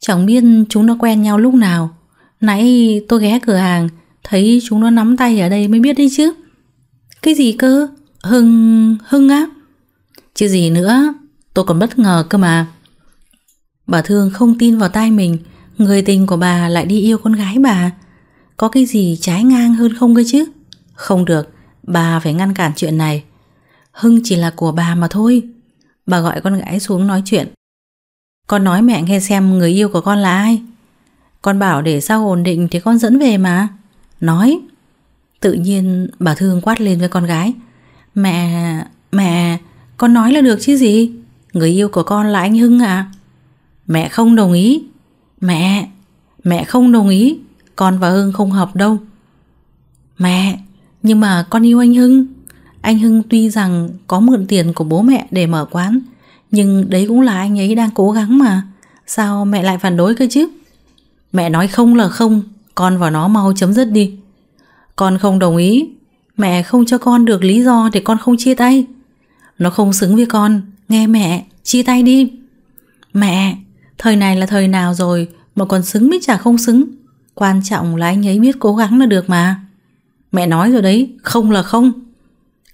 Chẳng biết chúng nó quen nhau lúc nào Nãy tôi ghé cửa hàng Thấy chúng nó nắm tay ở đây mới biết đấy chứ Cái gì cơ Hưng... Hưng á Chứ gì nữa Tôi còn bất ngờ cơ mà Bà Thương không tin vào tay mình Người tình của bà lại đi yêu con gái bà Có cái gì trái ngang hơn không cơ chứ Không được Bà phải ngăn cản chuyện này Hưng chỉ là của bà mà thôi Bà gọi con gái xuống nói chuyện Con nói mẹ nghe xem người yêu của con là ai con bảo để sao ổn định thì con dẫn về mà Nói Tự nhiên bà Thương quát lên với con gái Mẹ, mẹ Con nói là được chứ gì Người yêu của con là anh Hưng à Mẹ không đồng ý Mẹ, mẹ không đồng ý Con và Hưng không hợp đâu Mẹ, nhưng mà con yêu anh Hưng Anh Hưng tuy rằng có mượn tiền của bố mẹ để mở quán Nhưng đấy cũng là anh ấy đang cố gắng mà Sao mẹ lại phản đối cơ chứ Mẹ nói không là không, con và nó mau chấm dứt đi. Con không đồng ý, mẹ không cho con được lý do để con không chia tay. Nó không xứng với con, nghe mẹ, chia tay đi. Mẹ, thời này là thời nào rồi mà còn xứng mới chả không xứng. Quan trọng là anh ấy biết cố gắng là được mà. Mẹ nói rồi đấy, không là không.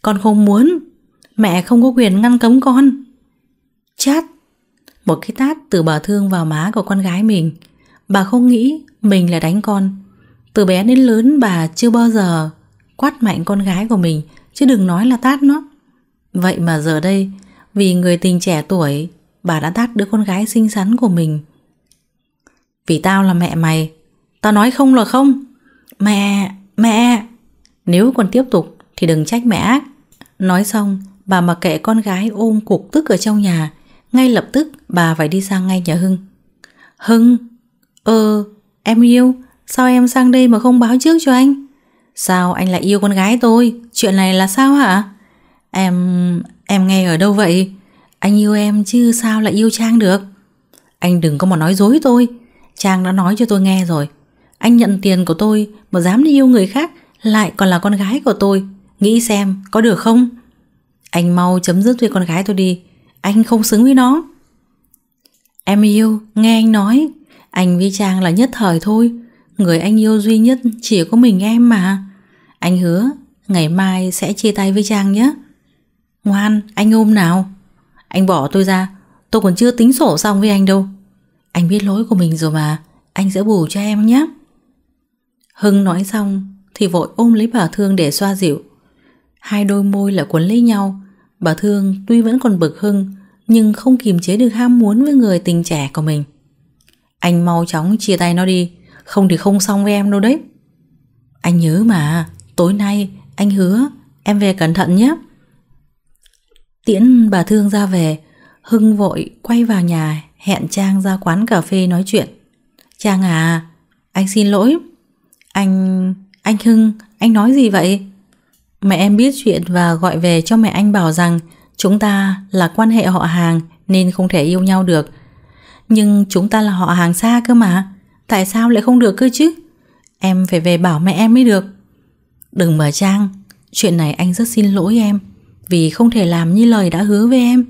Con không muốn, mẹ không có quyền ngăn cấm con. Chát, một cái tát từ bà Thương vào má của con gái mình Bà không nghĩ mình là đánh con Từ bé đến lớn bà chưa bao giờ Quát mạnh con gái của mình Chứ đừng nói là tát nó Vậy mà giờ đây Vì người tình trẻ tuổi Bà đã tát đứa con gái xinh xắn của mình Vì tao là mẹ mày Tao nói không là không Mẹ, mẹ Nếu còn tiếp tục thì đừng trách mẹ ác Nói xong Bà mặc kệ con gái ôm cục tức ở trong nhà Ngay lập tức bà phải đi sang ngay nhà Hưng Hưng Ờ, em yêu, sao em sang đây mà không báo trước cho anh? Sao anh lại yêu con gái tôi? Chuyện này là sao hả? Em... em nghe ở đâu vậy? Anh yêu em chứ sao lại yêu Trang được? Anh đừng có mà nói dối tôi. Trang đã nói cho tôi nghe rồi. Anh nhận tiền của tôi mà dám đi yêu người khác lại còn là con gái của tôi. Nghĩ xem, có được không? Anh mau chấm dứt với con gái tôi đi. Anh không xứng với nó. Em yêu, nghe anh nói, anh với Trang là nhất thời thôi Người anh yêu duy nhất chỉ có mình em mà Anh hứa Ngày mai sẽ chia tay với Trang nhé Ngoan anh ôm nào Anh bỏ tôi ra Tôi còn chưa tính sổ xong với anh đâu Anh biết lỗi của mình rồi mà Anh sẽ bù cho em nhé Hưng nói xong Thì vội ôm lấy bà Thương để xoa dịu Hai đôi môi là cuốn lấy nhau Bà Thương tuy vẫn còn bực Hưng Nhưng không kiềm chế được ham muốn với người tình trẻ của mình anh mau chóng chia tay nó đi Không thì không xong với em đâu đấy Anh nhớ mà Tối nay anh hứa Em về cẩn thận nhé Tiễn bà Thương ra về Hưng vội quay vào nhà Hẹn Trang ra quán cà phê nói chuyện Trang à Anh xin lỗi Anh... anh Hưng Anh nói gì vậy Mẹ em biết chuyện và gọi về cho mẹ anh bảo rằng Chúng ta là quan hệ họ hàng Nên không thể yêu nhau được nhưng chúng ta là họ hàng xa cơ mà Tại sao lại không được cơ chứ Em phải về bảo mẹ em mới được Đừng mở Trang Chuyện này anh rất xin lỗi em Vì không thể làm như lời đã hứa với em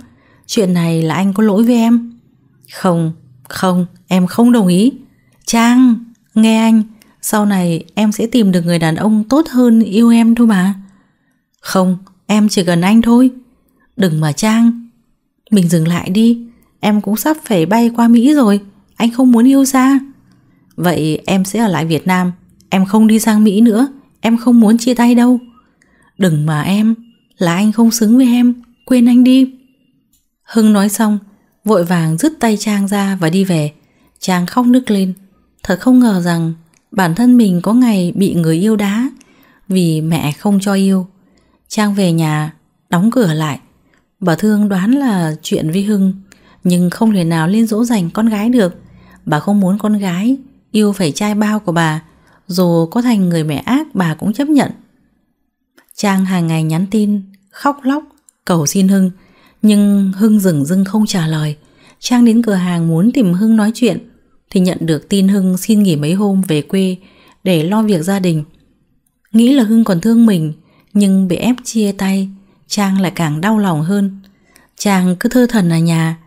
Chuyện này là anh có lỗi với em Không, không Em không đồng ý Trang, nghe anh Sau này em sẽ tìm được người đàn ông tốt hơn yêu em thôi mà Không, em chỉ cần anh thôi Đừng mà Trang Mình dừng lại đi Em cũng sắp phải bay qua Mỹ rồi Anh không muốn yêu xa. Vậy em sẽ ở lại Việt Nam Em không đi sang Mỹ nữa Em không muốn chia tay đâu Đừng mà em Là anh không xứng với em Quên anh đi Hưng nói xong Vội vàng rứt tay Trang ra và đi về Trang khóc nức lên Thật không ngờ rằng bản thân mình có ngày bị người yêu đá Vì mẹ không cho yêu Trang về nhà Đóng cửa lại Bà Thương đoán là chuyện với Hưng nhưng không thể nào lên dỗ dành con gái được. Bà không muốn con gái yêu phải trai bao của bà, dù có thành người mẹ ác bà cũng chấp nhận. Trang hàng ngày nhắn tin, khóc lóc, cầu xin Hưng, nhưng Hưng dừng dưng không trả lời. Trang đến cửa hàng muốn tìm Hưng nói chuyện, thì nhận được tin Hưng xin nghỉ mấy hôm về quê để lo việc gia đình. Nghĩ là Hưng còn thương mình, nhưng bị ép chia tay, Trang lại càng đau lòng hơn. Trang cứ thơ thần ở nhà,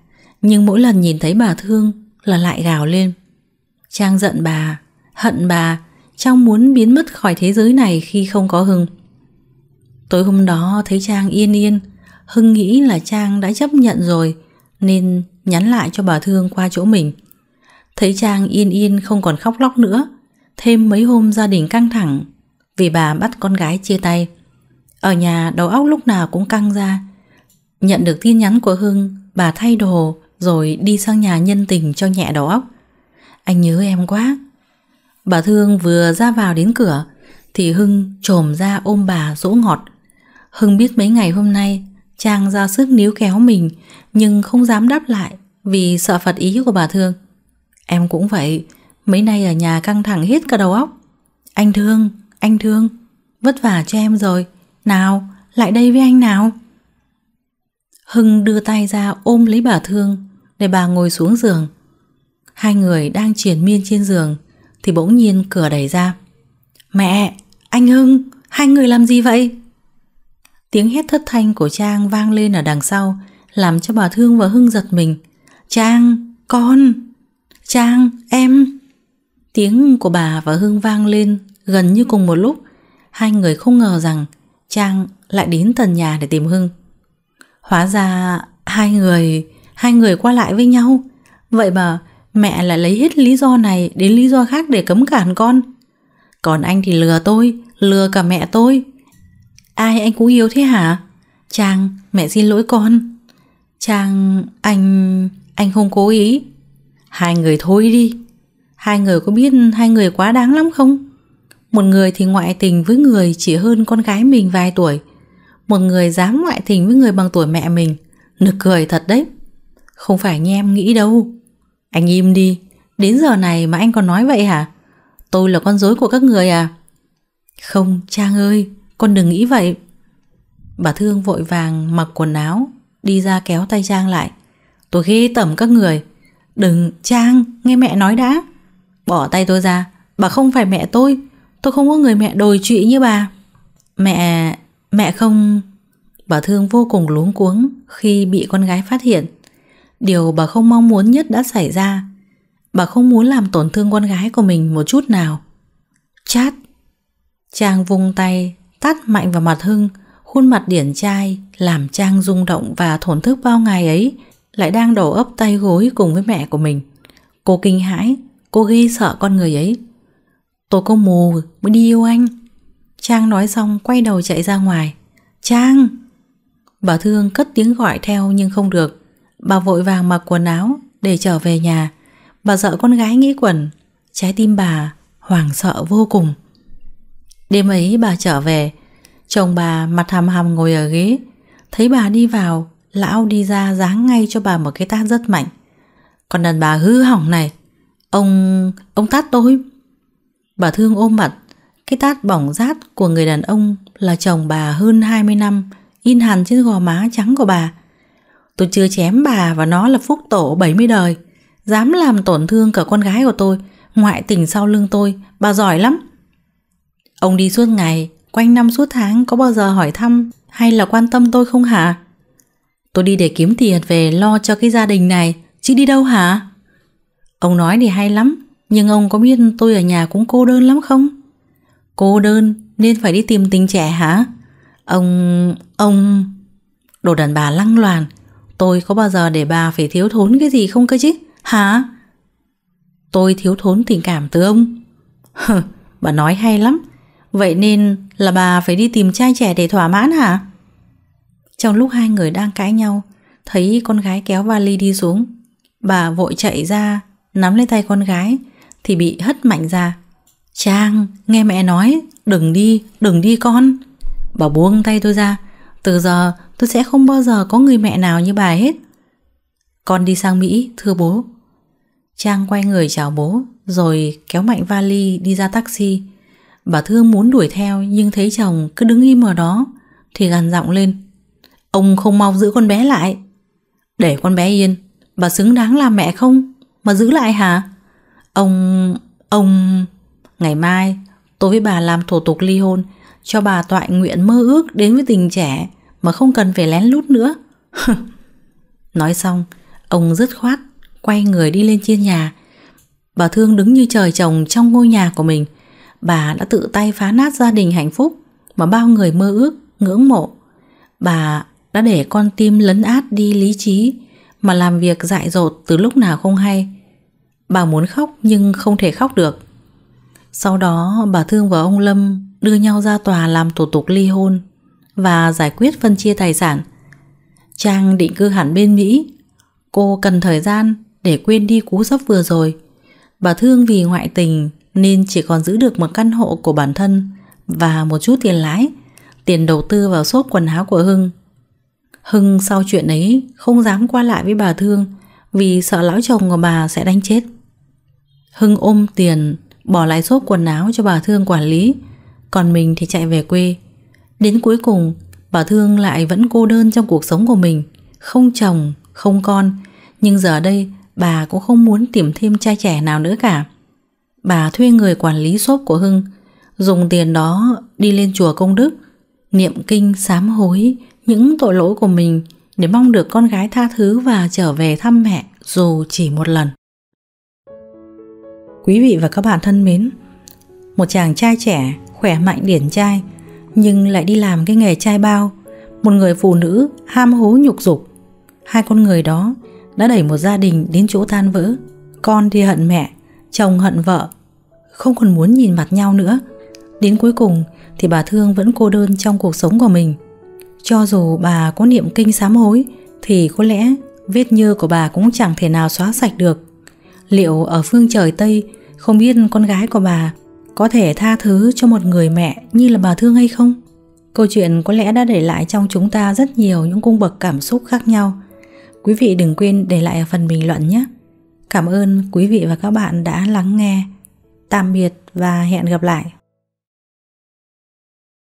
nhưng mỗi lần nhìn thấy bà thương là lại gào lên. Trang giận bà, hận bà, Trang muốn biến mất khỏi thế giới này khi không có Hưng. Tối hôm đó thấy Trang yên yên, Hưng nghĩ là Trang đã chấp nhận rồi nên nhắn lại cho bà Thương qua chỗ mình. Thấy Trang yên yên không còn khóc lóc nữa, thêm mấy hôm gia đình căng thẳng vì bà bắt con gái chia tay. Ở nhà đầu óc lúc nào cũng căng ra. Nhận được tin nhắn của Hưng, bà thay đồ, rồi đi sang nhà nhân tình cho nhẹ đầu óc Anh nhớ em quá Bà Thương vừa ra vào đến cửa Thì Hưng trồm ra ôm bà dỗ ngọt Hưng biết mấy ngày hôm nay Trang ra sức níu kéo mình Nhưng không dám đáp lại Vì sợ phật ý của bà Thương Em cũng vậy Mấy nay ở nhà căng thẳng hết cả đầu óc Anh Thương, anh Thương Vất vả cho em rồi Nào, lại đây với anh nào Hưng đưa tay ra ôm lấy bà Thương để bà ngồi xuống giường. Hai người đang triển miên trên giường thì bỗng nhiên cửa đẩy ra. Mẹ, anh Hưng, hai người làm gì vậy? Tiếng hét thất thanh của Trang vang lên ở đằng sau làm cho bà Thương và Hưng giật mình. Trang, con, Trang, em. Tiếng của bà và Hưng vang lên gần như cùng một lúc. Hai người không ngờ rằng Trang lại đến tận nhà để tìm Hưng. Hóa ra hai người, hai người qua lại với nhau. Vậy mà mẹ lại lấy hết lý do này đến lý do khác để cấm cản con. Còn anh thì lừa tôi, lừa cả mẹ tôi. Ai anh cũng yêu thế hả? Trang, mẹ xin lỗi con. Trang, anh... anh không cố ý. Hai người thôi đi. Hai người có biết hai người quá đáng lắm không? Một người thì ngoại tình với người chỉ hơn con gái mình vài tuổi – một người dám ngoại tình với người bằng tuổi mẹ mình. Nực cười thật đấy. Không phải như em nghĩ đâu. Anh im đi, đến giờ này mà anh còn nói vậy hả? Tôi là con dối của các người à? Không, Trang ơi, con đừng nghĩ vậy. Bà Thương vội vàng mặc quần áo, đi ra kéo tay Trang lại. Tôi ghê tẩm các người. Đừng, Trang, nghe mẹ nói đã. Bỏ tay tôi ra, bà không phải mẹ tôi. Tôi không có người mẹ đồi trụy như bà. Mẹ, Mẹ không... Bà Thương vô cùng luống cuống khi bị con gái phát hiện. Điều bà không mong muốn nhất đã xảy ra. Bà không muốn làm tổn thương con gái của mình một chút nào. Chát! Trang vung tay, tát mạnh vào mặt Hưng, khuôn mặt điển trai, làm Trang rung động và thổn thức bao ngày ấy, lại đang đổ ấp tay gối cùng với mẹ của mình. Cô kinh hãi, cô ghê sợ con người ấy. Tôi có mù mới đi yêu anh. Trang nói xong quay đầu chạy ra ngoài. Trang! Bà Thương cất tiếng gọi theo nhưng không được. Bà vội vàng mặc quần áo để trở về nhà. Bà sợ con gái nghĩ quẩn. Trái tim bà hoảng sợ vô cùng. Đêm ấy bà trở về. Chồng bà mặt hàm hàm ngồi ở ghế. Thấy bà đi vào, lão đi ra giáng ngay cho bà một cái tát rất mạnh. Còn đàn bà hư hỏng này. Ông... ông tát tôi. Bà Thương ôm mặt cái tát bỏng rát của người đàn ông là chồng bà hơn 20 năm, in hẳn trên gò má trắng của bà. Tôi chưa chém bà và nó là phúc tổ 70 đời. Dám làm tổn thương cả con gái của tôi, ngoại tình sau lưng tôi, bà giỏi lắm. Ông đi suốt ngày, quanh năm suốt tháng có bao giờ hỏi thăm hay là quan tâm tôi không hả? Tôi đi để kiếm tiền về lo cho cái gia đình này, chứ đi đâu hả? Ông nói thì hay lắm, nhưng ông có biết tôi ở nhà cũng cô đơn lắm không? Cô đơn nên phải đi tìm tình trẻ hả? Ông... ông... Đồ đàn bà lăng loàn Tôi có bao giờ để bà phải thiếu thốn cái gì không cơ chứ? Hả? Tôi thiếu thốn tình cảm từ ông Hừ, bà nói hay lắm Vậy nên là bà phải đi tìm trai trẻ để thỏa mãn hả? Trong lúc hai người đang cãi nhau Thấy con gái kéo vali đi xuống Bà vội chạy ra Nắm lên tay con gái Thì bị hất mạnh ra Trang, nghe mẹ nói, đừng đi, đừng đi con. Bảo buông tay tôi ra, từ giờ tôi sẽ không bao giờ có người mẹ nào như bà hết. Con đi sang Mỹ, thưa bố. Trang quay người chào bố, rồi kéo mạnh vali đi ra taxi. Bà Thương muốn đuổi theo nhưng thấy chồng cứ đứng im ở đó, thì gằn giọng lên. Ông không mau giữ con bé lại. Để con bé yên, bà xứng đáng làm mẹ không? Mà giữ lại hả? Ông... ông... Ngày mai, tôi với bà làm thủ tục ly hôn, cho bà tọa nguyện mơ ước đến với tình trẻ mà không cần phải lén lút nữa. [laughs] Nói xong, ông dứt khoát, quay người đi lên trên nhà. Bà Thương đứng như trời trồng trong ngôi nhà của mình. Bà đã tự tay phá nát gia đình hạnh phúc mà bao người mơ ước, ngưỡng mộ. Bà đã để con tim lấn át đi lý trí mà làm việc dại dột từ lúc nào không hay. Bà muốn khóc nhưng không thể khóc được. Sau đó bà Thương và ông Lâm đưa nhau ra tòa làm thủ tục ly hôn và giải quyết phân chia tài sản. Trang định cư hẳn bên Mỹ. Cô cần thời gian để quên đi cú sốc vừa rồi. Bà Thương vì ngoại tình nên chỉ còn giữ được một căn hộ của bản thân và một chút tiền lãi, tiền đầu tư vào shop quần áo của Hưng. Hưng sau chuyện ấy không dám qua lại với bà Thương vì sợ lão chồng của bà sẽ đánh chết. Hưng ôm tiền bỏ lại xốp quần áo cho bà Thương quản lý, còn mình thì chạy về quê. Đến cuối cùng, bà Thương lại vẫn cô đơn trong cuộc sống của mình, không chồng, không con, nhưng giờ đây bà cũng không muốn tìm thêm trai trẻ nào nữa cả. Bà thuê người quản lý xốp của Hưng, dùng tiền đó đi lên chùa Công Đức, niệm kinh sám hối những tội lỗi của mình để mong được con gái tha thứ và trở về thăm mẹ dù chỉ một lần. Quý vị và các bạn thân mến, một chàng trai trẻ, khỏe mạnh điển trai nhưng lại đi làm cái nghề trai bao, một người phụ nữ ham hố nhục dục. Hai con người đó đã đẩy một gia đình đến chỗ tan vỡ. Con thì hận mẹ, chồng hận vợ, không còn muốn nhìn mặt nhau nữa. Đến cuối cùng thì bà Thương vẫn cô đơn trong cuộc sống của mình. Cho dù bà có niệm kinh sám hối thì có lẽ vết nhơ của bà cũng chẳng thể nào xóa sạch được liệu ở phương trời Tây không biết con gái của bà có thể tha thứ cho một người mẹ như là bà Thương hay không? Câu chuyện có lẽ đã để lại trong chúng ta rất nhiều những cung bậc cảm xúc khác nhau. Quý vị đừng quên để lại phần bình luận nhé. Cảm ơn quý vị và các bạn đã lắng nghe. Tạm biệt và hẹn gặp lại.